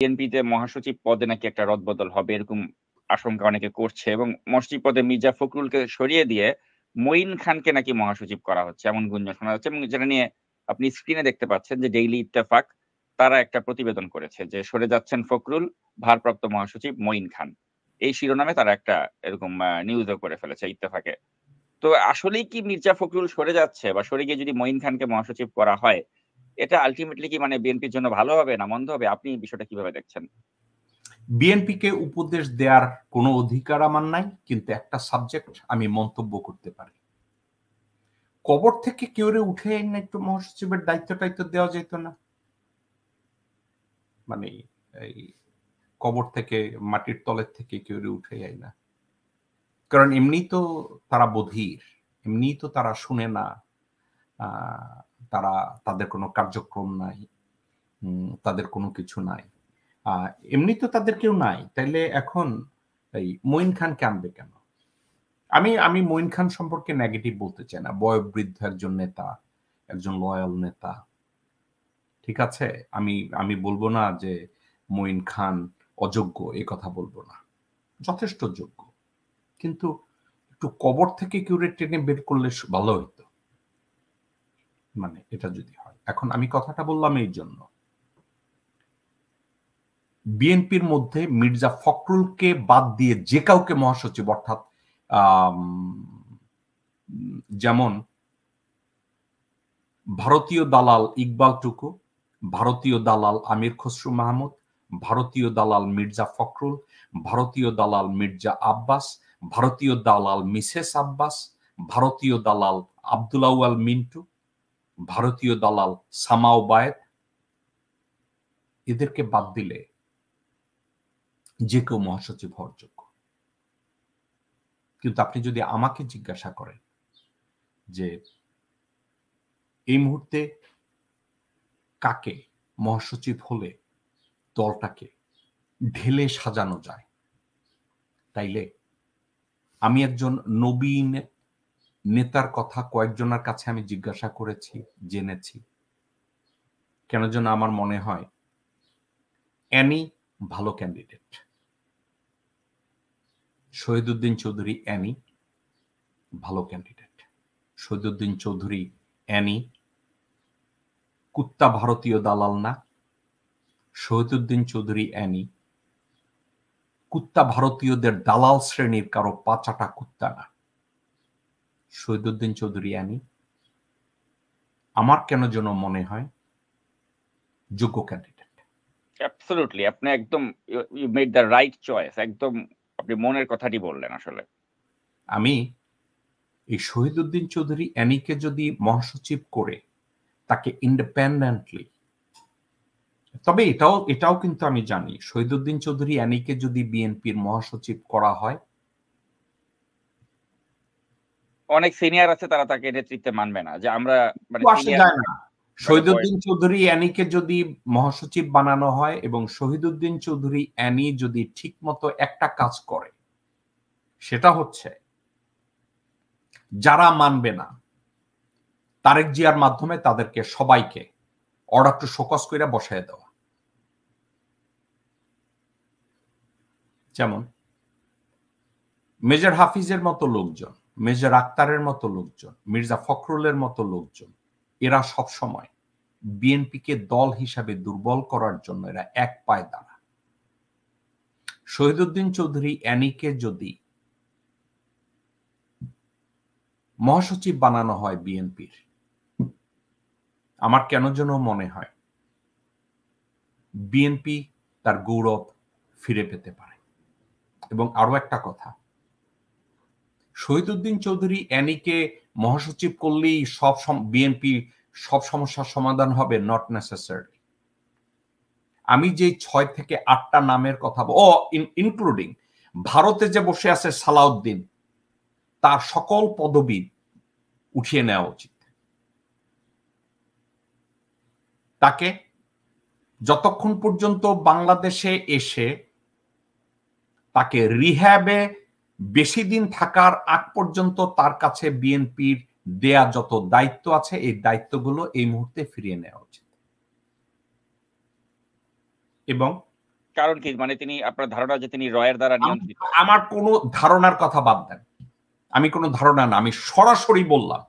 বিএনপিতে মহাসচিব পদে নাকি একটা রদবদল হবে এরকম আশঙ্কা অনেকে করছে এবং মসজিদ পদে মির্জা ফখরুলকে সরিয়ে দিয়ে মঈন খানকে নাকি মহাসচিব করা হচ্ছে এমন গুঞ্জন শোনা যাচ্ছে এবং যেটা নিয়ে আপনি স্ক্রিনে দেখতে পাচ্ছেন যে ডেইলি ইত্তেফাক তারা একটা প্রতিবেদন করেছে যে সরে যাচ্ছেন ফখরুল ভারপ্রাপ্ত মহাসচিব মঈন খান এই শিরোনামে তারা একটা এরকম নিউজও করে ফেলেছে ইত্তেফাকে তো আসলেই কি মির্জা ফখরুল সরে যাচ্ছে বা সরে গিয়ে যদি মঈন খানকে মহাসচিব করা হয় এটা আলটিমেটলি কি মানে বিএনপির জন্য ভালো হবে না মন্দ হবে আপনি বিষয়টা কিভাবে দেখছেন বিএনপিকে উপদেশ দেওয়ার কোনো অধিকার আমার নাই কিন্তু একটা সাবজেক্ট আমি মন্তব্য করতে পারি কবর থেকে কেউ রে উঠে না একটু মহাসচিবের দায়িত্ব টাইত্ব দেওয়া যেত না মানে এই কবর থেকে মাটির তলের থেকে কেউ রে উঠে যায় না কারণ এমনি তো তারা বধির এমনি তো তারা শুনে না তারা তাদের কোনো কার্যক্রম নাই তাদের কোনো কিছু নাই এমনি তো তাদের কেউ নাই তাইলে এখন এই মঈন খান আনবে কেন আমি আমি মঈন খান সম্পর্কে নেগেটিভ বলতে চাই না বয়োবৃদ্ধ একজন নেতা একজন লয়াল নেতা ঠিক আছে আমি আমি বলবো না যে মঈন খান অযোগ্য এ কথা বলবো না যথেষ্ট যোগ্য কিন্তু একটু কবর থেকে কিউরে টেনে বের করলে ভালো হইতো মানে এটা যদি হয় এখন আমি কথাটা বললাম এই জন্য বিএনপির মধ্যে মির্জা ফখরুলকে বাদ দিয়ে যে কাউকে মহাসচিব অর্থাৎ যেমন ভারতীয় দালাল ইকবাল টুকু ভারতীয় দালাল আমির খসরু মাহমুদ ভারতীয় দালাল মির্জা ফখরুল ভারতীয় দালাল মির্জা আব্বাস ভারতীয় দালাল মিসেস আব্বাস ভারতীয় দালাল আব্দুলাউয়াল মিন্টু ভারতীয় দালাল সামাও বায়েত এদেরকে বাদ দিলে যে কেউ মহাসচিব হওয়ার যোগ্য কিন্তু আপনি যদি আমাকে জিজ্ঞাসা করেন যে এই মুহূর্তে কাকে মহাসচিব হলে দলটাকে ঢেলে সাজানো যায় তাইলে আমি একজন নবীন নেতার কথা কয়েকজনের কাছে আমি জিজ্ঞাসা করেছি জেনেছি কেন যেন আমার মনে হয় অ্যানি ভালো ক্যান্ডিডেট শহীদুদ্দিন চৌধুরী অ্যানি ভালো ক্যান্ডিডেট শহীদুদ্দিন চৌধুরী অ্যানি কুত্তা ভারতীয় দালাল না শহীদুদ্দিন চৌধুরী অ্যানি কুত্তা ভারতীয়দের দালাল শ্রেণীর কারো পাচাটা কুত্তা না শহীদুদ্দিন চৌধুরী আনি আমার কেন যেন মনে হয় যোগ্য ক্যান্ডিডেট অ্যাবসলিউটলি আপনি একদম you made the right choice একদম আপনি মনের কথাটি বললেন আসলে আমি এই শহীদুদ্দিন চৌধুরী অ্যানিকে যদি মহাসচিব করে তাকে ইন্ডিপেন্ডেন্টলি তবে এটাও এটাও কিন্তু আমি জানি শহীদুদ্দিন চৌধুরী অ্যানিকে যদি বিএনপির মহাসচিব করা হয় অনেক সিনিয়র আছে তারা তাকে নেতৃত্বে মানবে না যে আমরা মানে শহীদুদ্দিন চৌধুরী অ্যানিকে যদি মহাসচিব বানানো হয় এবং শহীদুদ্দিন চৌধুরী অ্যানি যদি ঠিকমতো একটা কাজ করে সেটা হচ্ছে যারা মানবে না তারেক জিয়ার মাধ্যমে তাদেরকে সবাইকে অর্ডার টু শোকস করে বসায় দেওয়া যেমন মেজর হাফিজের মতো লোকজন মেজর আক্তারের মতো লোকজন মির্জা ফখরুলের মতো লোকজন এরা সব সময় বিএনপিকে দল হিসাবে দুর্বল করার জন্য এরা এক পায়ে দাঁড়া শহীদুদ্দিন চৌধুরী অ্যানিকে যদি মহাসচিব বানানো হয় বিএনপির আমার কেন যেন মনে হয় বিএনপি তার গৌরব ফিরে পেতে পারে এবং আরো একটা কথা শহীদুদ্দিন চৌধুরী অ্যানিকে মহাসচিব করলেই সব বিএনপি সব সমস্যার সমাধান হবে নট নেসেসারি আমি যে ছয় থেকে আটটা নামের কথা ও ইনক্লুডিং ভারতে যে বসে আছে সালাউদ্দিন তার সকল পদবি উঠিয়ে নেওয়া উচিত তাকে যতক্ষণ পর্যন্ত বাংলাদেশে এসে তাকে রিহ্যাবে বেশি দিন থাকার আগ পর্যন্ত তার কাছে বিএনপির দেয়া যত দায়িত্ব আছে এই দায়িত্বগুলো এই মুহূর্তে ফিরিয়ে নেওয়া উচিত এবং কারণ কি মানে তিনি আপনার ধারণা যে তিনি রয়ের দ্বারা নিয়ন্ত্রিত আমার কোনো ধারণার কথা বাদ দেন আমি কোনো ধারণা না আমি সরাসরি বললাম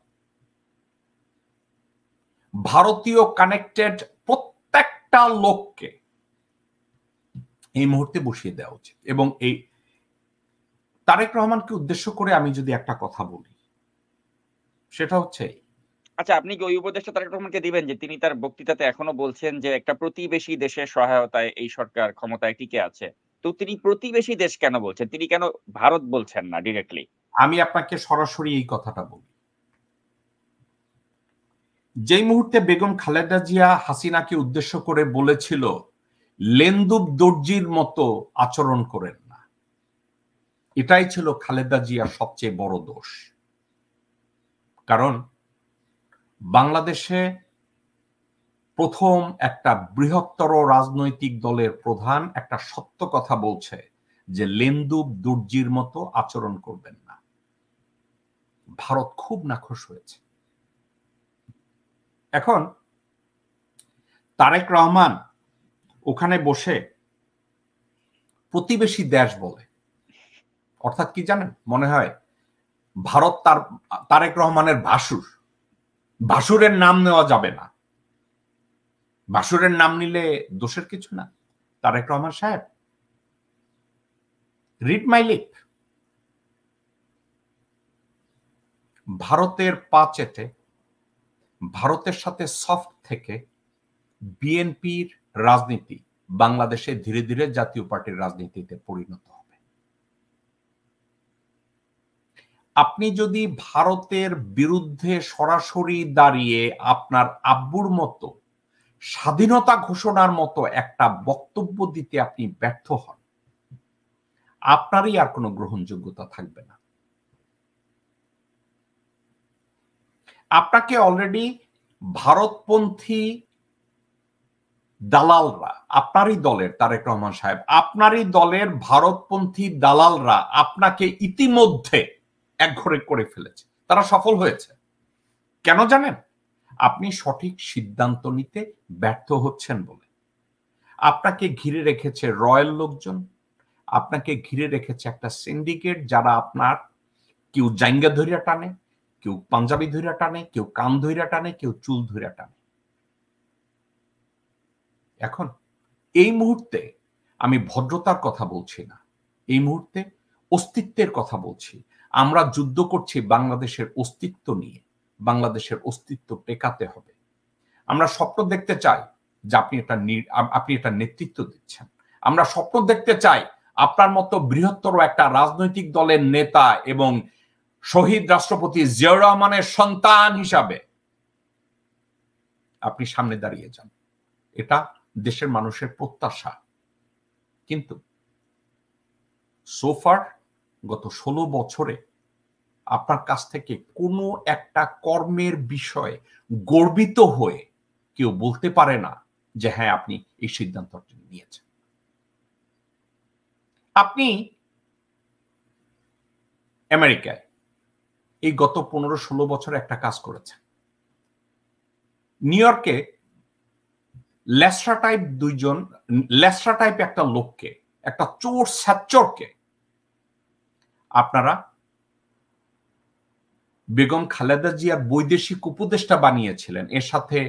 ভারতীয় কানেক্টেড প্রত্যেকটা লোককে এই মুহূর্তে বসিয়ে দেওয়া উচিত এবং এই তারেক রহমানকে উদ্দেশ্য করে আমি যদি একটা কথা বলি সেটা হচ্ছে আচ্ছা আপনি কি ওই উপদেশটা তারেক রহমানকে দিবেন যে তিনি তার বক্তৃতাতে এখনো বলছেন যে একটা প্রতিবেশী দেশের সহায়তায় এই সরকার ক্ষমতায় টিকে আছে তো তিনি প্রতিবেশী দেশ কেন বলছেন তিনি কেন ভারত বলছেন না ডিরেক্টলি আমি আপনাকে সরাসরি এই কথাটা বলি যেই মুহূর্তে বেগম খালেদা জিয়া হাসিনাকে উদ্দেশ্য করে বলেছিল লেন্দুব দর্জির মতো আচরণ করেন এটাই ছিল খালেদা জিয়ার সবচেয়ে বড় দোষ কারণ বাংলাদেশে প্রথম একটা বৃহত্তর রাজনৈতিক দলের প্রধান একটা সত্য কথা বলছে যে লেন্দুব দুর্জির মতো আচরণ করবেন না ভারত খুব নাখোশ হয়েছে এখন তারেক রহমান ওখানে বসে প্রতিবেশী দেশ বলে অর্থাৎ কি জানেন মনে হয় ভারত তার তারেক রহমানের ভাসুর ভাসুরের নাম নেওয়া যাবে না ভাসুরের নাম নিলে দোষের কিছু না তারেক রহমান সাহেব রিড মাই লিপ ভারতের পা পাচেতে ভারতের সাথে সফট থেকে বিএনপির রাজনীতি বাংলাদেশে ধীরে ধীরে জাতীয় পার্টির রাজনীতিতে পরিণত আপনি যদি ভারতের বিরুদ্ধে সরাসরি দাঁড়িয়ে আপনার আব্বুর মতো স্বাধীনতা ঘোষণার মতো একটা বক্তব্য দিতে আপনি ব্যর্থ হন আপনারই আর কোনো গ্রহণযোগ্যতা থাকবে না আপনাকে অলরেডি ভারতপন্থী দালালরা আপনারই দলের তারেক রহমান সাহেব আপনারই দলের ভারতপন্থী দালালরা আপনাকে ইতিমধ্যে একঘরে করে ফেলেছে তারা সফল হয়েছে কেন জানেন আপনি সঠিক সিদ্ধান্ত নিতে ব্যর্থ হচ্ছেন বলে আপনাকে ঘিরে রেখেছে রয়্যাল লোকজন আপনাকে ঘিরে রেখেছে একটা সিন্ডিকেট যারা আপনার কেউ জাঙ্গা ধরিয়া টানে কেউ পাঞ্জাবি ধরিয়া টানে কেউ কান ধরিয়া টানে কেউ চুল ধরিয়া টানে এখন এই মুহূর্তে আমি ভদ্রতার কথা বলছি না এই মুহূর্তে অস্তিত্বের কথা বলছি আমরা যুদ্ধ করছি বাংলাদেশের অস্তিত্ব নিয়ে বাংলাদেশের অস্তিত্ব টেকাতে হবে আমরা স্বপ্ন দেখতে চাই যে আপনি একটা আপনি একটা নেতৃত্ব দিচ্ছেন আমরা স্বপ্ন দেখতে চাই আপনার মতো বৃহত্তর একটা রাজনৈতিক দলের নেতা এবং শহীদ রাষ্ট্রপতি জিয়াউর রহমানের সন্তান হিসাবে আপনি সামনে দাঁড়িয়ে যান এটা দেশের মানুষের প্রত্যাশা কিন্তু সোফার গত ষোলো বছরে আপনার কাছ থেকে কোনো একটা কর্মের বিষয়ে গর্বিত হয়ে কেউ বলতে পারে না যে হ্যাঁ আপনি এই সিদ্ধান্তটি নিয়েছেন আপনি আমেরিকায় এই গত পনেরো ষোলো বছর একটা কাজ করেছেন নিউ ইয়র্কে লেসরা টাইপ দুইজন লেসরা টাইপ একটা লোককে একটা চোর স্যাচরকে আপনারা বেগম খালেদা জিয়ার বৈদেশিক উপদেষ্টা বানিয়েছিলেন এর সাথে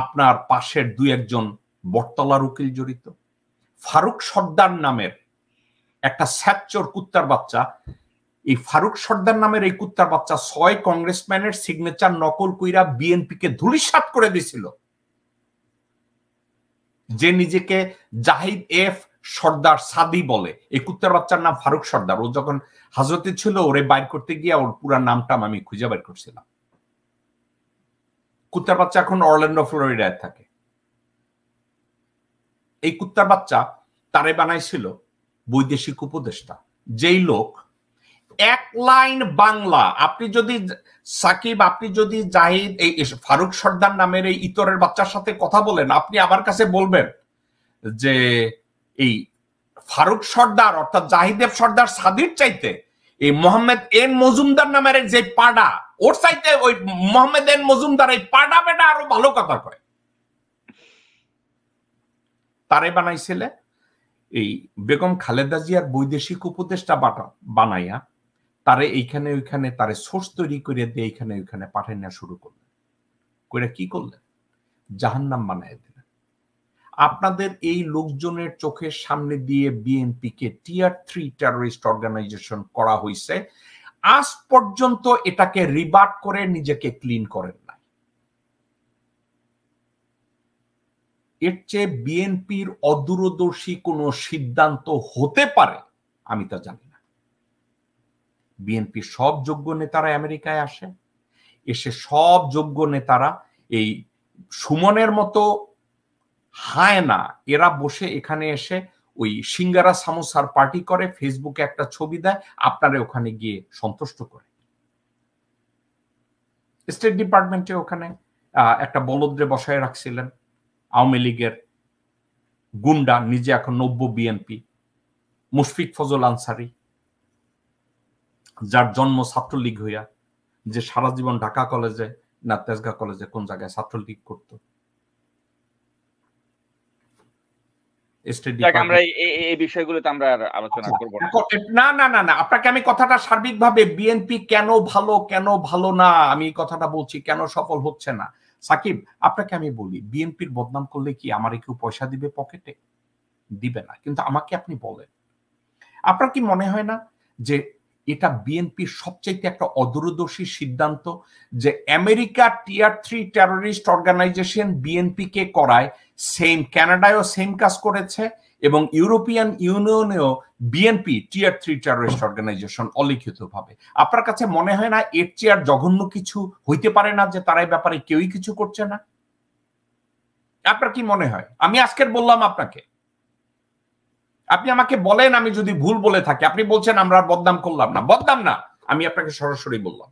আপনার পাশের দুই একজন বটতলার উকিল জড়িত ফারুক সর্দার নামের একটা স্যাচর কুত্তার বাচ্চা এই ফারুক সর্দার নামের এই কুত্তার বাচ্চা ছয় কংগ্রেসম্যানের সিগনেচার নকল কইরা বিএনপিকে ধুলিসাত করে দিছিল যে নিজেকে জাহিদ এফ সর্দার সাদি বলে এই কুত্তার বাচ্চার নাম ফারুক সর্দার ও যখন হাজতে ছিল ওরে বাইর করতে গিয়ে ওর পুরা নামটা আমি খুঁজে বাইর করছিলাম কুত্তার বাচ্চা এখন অরল্যান্ডো ফ্লোরিডায় থাকে এই কুত্তার বাচ্চা তারে বানাইছিল বৈদেশিক উপদেষ্টা যেই লোক এক লাইন বাংলা আপনি যদি সাকিব আপনি যদি জাহিদ এই ফারুক সর্দার নামের এই ইতরের বাচ্চার সাথে কথা বলেন আপনি আমার কাছে বলবেন যে এই ফারুক সর্দার অর্থাৎ জাহিদেব সর্দার সাদির চাইতে এই মোহাম্মদ এন মজুমদার নামের যে পাডা ওর চাইতে ওই মোহাম্মদ এন মজুমদার এই পাডা বেটা আরো ভালো কথা কয় তারে বানাইছিলে এই বেগম খালেদা জিয়ার বৈদেশিক উপদেষ্টা বানাইয়া তারে এইখানে ওইখানে তারে সোর্স তৈরি করে দিয়ে এইখানে ওইখানে পাঠাইনা শুরু করলেন কইরা কি করলেন জাহান্নাম বানায় আপনাদের এই লোকজনের চোখের সামনে দিয়ে বিএনপিকে টিয়ার থ্রি টেরোরিস্ট অর্গানাইজেশন করা হয়েছে আজ পর্যন্ত এটাকে রিবার্ট করে নিজেকে ক্লিন করেন নাই এর চেয়ে বিএনপির অদূরদর্শী কোন সিদ্ধান্ত হতে পারে আমি তা জানি না বিএনপি সব যোগ্য নেতারা আমেরিকায় আসে এসে সব যোগ্য নেতারা এই সুমনের মতো হায় না এরা বসে এখানে এসে ওই সিঙ্গারা সামোসার পার্টি করে ফেসবুকে একটা ছবি দেয় আপনারা ওখানে গিয়ে সন্তুষ্ট করে স্টেট ডিপার্টমেন্টে ওখানে একটা বলদ্রে বসায় রাখছিলেন আওয়ামী লীগের গুন্ডা নিজে এখন নব্য বিএনপি মুশফিক ফজল আনসারি যার জন্ম ছাত্রলীগ হইয়া যে সারা জীবন ঢাকা কলেজে না তেজগা কলেজে কোন জায়গায় ছাত্রলীগ করতো বিএনপি আচ্ছা, কেন ভালো কেন ভালো না আমি কথাটা বলছি কেন সফল হচ্ছে না বলি বদনাম করলে কি আমার কেউ পয়সা দিবে পকেটে দিবে না কিন্তু আমাকে আপনি বলেন আপনার কি মনে হয় না যে এটা বিএনপির সবচাইতে একটা অদূরদর্শী সিদ্ধান্ত যে America tier three terrorist organisation BNP কে করায় সেম ক্যানাডায়ও সেম কাজ করেছে এবং ইউরোপিয়ান ইউনিয়নেও BNP tier three terrorist organisation অলিখিতভাবে আপনার কাছে মনে হয় না এর চেয়ার জঘন্য কিছু হইতে পারে না যে তারা ব্যাপারে কেউই কিছু করছে না আপনার কি মনে হয় আমি আজকের বললাম আপনাকে আপনি আমাকে বলেন আমি যদি ভুল বলে থাকি আপনি বলছেন আমরা বদনাম করলাম না বদনাম না আমি আপনাকে সরাসরি বললাম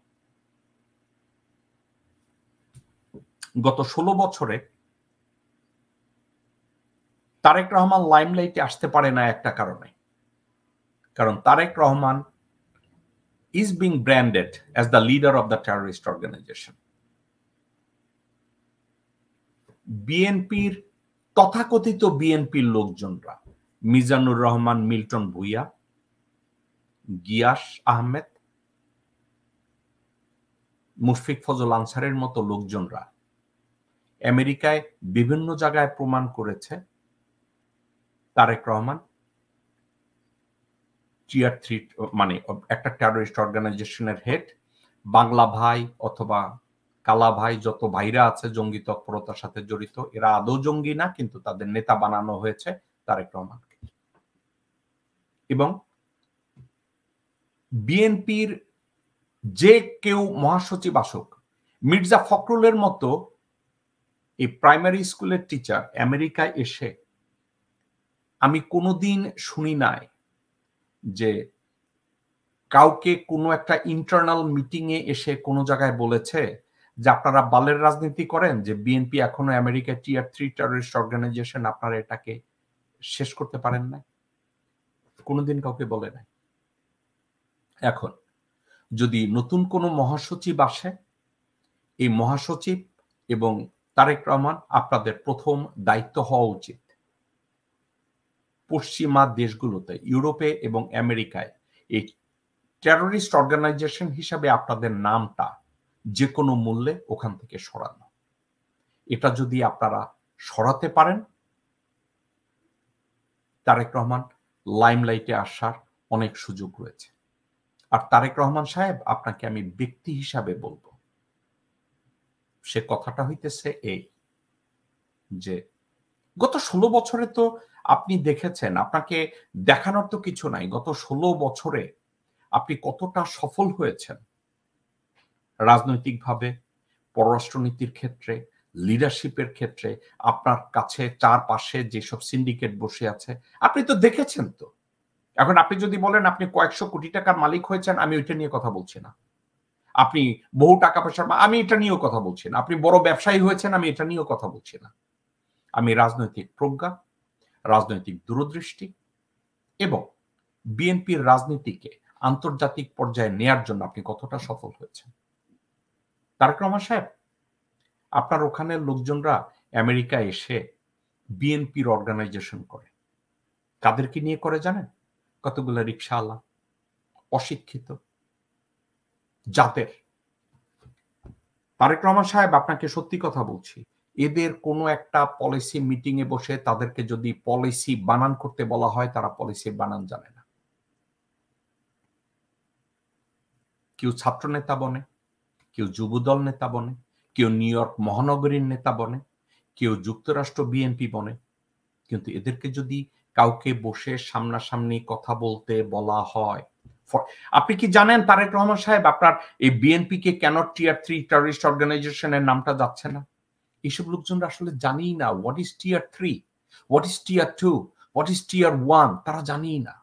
গত ষোলো বছরে তারেক রহমান লাইমলাইটে আসতে পারে না একটা কারণে কারণ Tarique Rahman is being branded as the leader of the terrorist organisation বিএনপির তথাকথিত বিএনপির লোকজনরা মিজানুর রহমান মিল্টন ভুইয়া গিয়াস আহমেদ মুশফিক ফজল আনসারের মতো লোকজনরা আমেরিকায় বিভিন্ন জায়গায় প্রমাণ করেছে তারেক রহমান টিয়ার থ্রি মানে একটা টেরোরিস্ট অর্গানাইজেশনের হেড বাংলা ভাই অথবা কালা ভাই যত ভাইরা আছে জঙ্গি তৎপরতার সাথে জড়িত এরা আদৌ জঙ্গি না কিন্তু তাদের নেতা বানানো হয়েছে তারেক রহমানকে এবং বিএনপির যে কেউ মহাসচিব আসুক মির্জা ফখরুলের মতো এই প্রাইমারি স্কুলের টিচার আমেরিকায় এসে আমি কোনোদিন শুনি নাই যে কাউকে কোনো একটা ইন্টারনাল মিটিংয়ে এসে কোনো জায়গায় বলেছে যে আপনারা বালের রাজনীতি করেন যে বিএনপি এখনো America tier three terrorist organisation আপনারা এটাকে শেষ করতে পারেন না কোনোদিন কাউকে বলে নাই এখন যদি নতুন কোনো মহাসচিব আসে এই মহাসচিব এবং তারেক রহমান আপনাদের প্রথম দায়িত্ব হওয়া উচিত পশ্চিমা দেশগুলোতে ইউরোপে এবং আমেরিকায় এই টেরোরিস্ট অর্গানাইজেশন হিসাবে আপনাদের নামটা যে কোনো মূল্যে ওখান থেকে সরানো এটা যদি আপনারা সরাতে পারেন তারেক রহমান লাইমলাইটে আসার অনেক সুযোগ রয়েছে আর তারেক রহমান সাহেব আপনাকে আমি ব্যক্তি হিসাবে বলবো সে কথাটা হইতেছে এই যে গত ষোলো বছরে তো আপনি দেখেছেন আপনাকে দেখানোর তো কিছু নাই গত ষোলো বছরে আপনি কতটা সফল হয়েছেন রাজনৈতিকভাবে পররাষ্ট্রনীতির ক্ষেত্রে লিডারশিপের ক্ষেত্রে আপনার কাছে চারপাশে যেসব সিন্ডিকেট বসে আছে আপনি তো দেখেছেন তো এখন আপনি যদি বলেন আপনি কয়েকশো কোটি টাকার মালিক হয়েছেন আমি ওইটা নিয়ে কথা বলছি না আপনি বহু টাকা পয়সার আমি এটা নিয়েও কথা বলছি না আপনি বড় ব্যবসায়ী হয়েছেন আমি এটা নিয়েও কথা বলছি না আমি রাজনৈতিক প্রজ্ঞা রাজনৈতিক দূরদৃষ্টি এবং বিএনপির রাজনীতিকে আন্তর্জাতিক পর্যায়ে নেয়ার জন্য আপনি কতটা সফল হয়েছেন তারক রহমান সাহেব আপনার ওখানে লোকজনরা আমেরিকা এসে বিএনপির অর্গানাইজেশন করে কাদেরকে নিয়ে করে জানেন কতগুলো রিক্সাওয়ালা অশিক্ষিত জাতের তারেক রহমান সাহেব আপনাকে সত্যি কথা বলছি এদের কোনো একটা পলিসি মিটিংয়ে বসে তাদেরকে যদি পলিসি বানান করতে বলা হয় তারা পলিসি বানান জানে না কেউ ছাত্র নেতা বনে কেউ যুবদল নেতা বনে কেউ নিউ ইয়র্ক মহানগরীর নেতা বনে কেউ যুক্তরাষ্ট্র বিএনপি বনে কিন্তু এদেরকে যদি কাউকে বসে সামনাসামনি কথা বলতে বলা হয় আপনি কি জানেন তারেক রহমান সাহেব আপনার এই বিএনপি কে কেন টিয়ার থ্রি টেরিস্ট অর্গানাইজেশনের নামটা যাচ্ছে না এইসব লোকজনরা আসলে জানেই না what is tier three what is tier two what is tier one তারা জানেই না